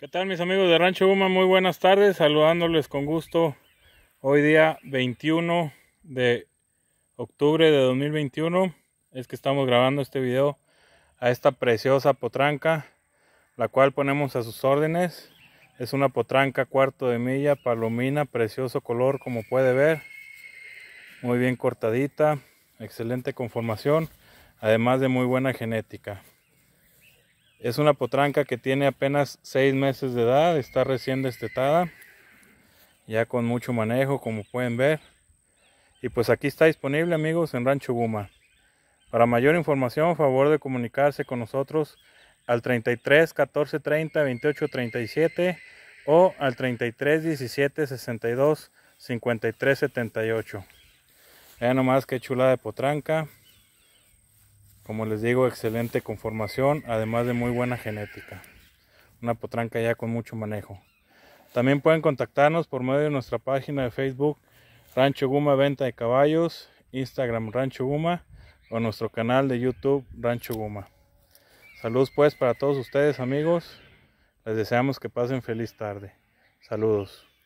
¿Qué tal mis amigos de Rancho Uma? Muy buenas tardes, saludándoles con gusto. Hoy día 21 de octubre de 2021 es que estamos grabando este video a esta preciosa potranca, la cual ponemos a sus órdenes. Es una potranca cuarto de milla, palomina, precioso color como puede ver. Muy bien cortadita, excelente conformación, además de muy buena genética. Es una potranca que tiene apenas 6 meses de edad, está recién destetada, ya con mucho manejo como pueden ver. Y pues aquí está disponible amigos en Rancho Guma. Para mayor información, favor de comunicarse con nosotros al 33 14 30 28 37 o al 33 17 62 53 78. Vean nomás qué chula de potranca. Como les digo, excelente conformación, además de muy buena genética. Una potranca ya con mucho manejo. También pueden contactarnos por medio de nuestra página de Facebook Rancho Guma Venta de Caballos, Instagram Rancho Guma o nuestro canal de YouTube Rancho Guma. Saludos pues para todos ustedes amigos. Les deseamos que pasen feliz tarde. Saludos.